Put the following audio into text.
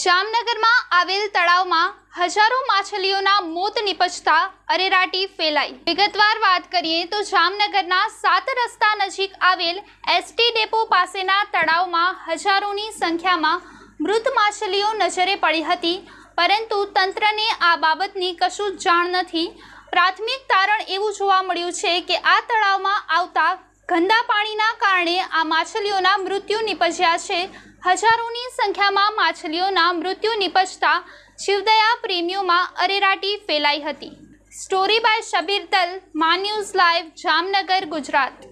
જામનગરમાં આવેલ તળાવમાં હજારો માછલીઓના મોત નિપજતા અરેરાટી ફેલાઈ વિગતવાર વાત કરીએ તો જામનગરના સાત રસ્તા નજીક આવેલ એસટી ડેપો પાસેના તળાવમાં હજારોની સંખ્યામાં મૃત માછલીઓ નજરે પડી હતી પરંતુ તંત્રને આ બાબતની કશું જાણ નથી પ્રાથમિક તારણ એવું જોવા મળ્યું છે કે આ તળાવમાં આવતા ગંદા પાણીના કારણે આ માછલીઓના મૃત્યુ નિપજ્યા છે હજારોની સંખ્યામાં માછલીઓના મૃત્યુ નિપજતા શિવદયા પ્રેમીઓમાં અરેરાટી ફેલાઈ હતી સ્ટોરી બાય શબીર દલ માન્યુઝ ન્યૂઝ લાઈવ જામનગર ગુજરાત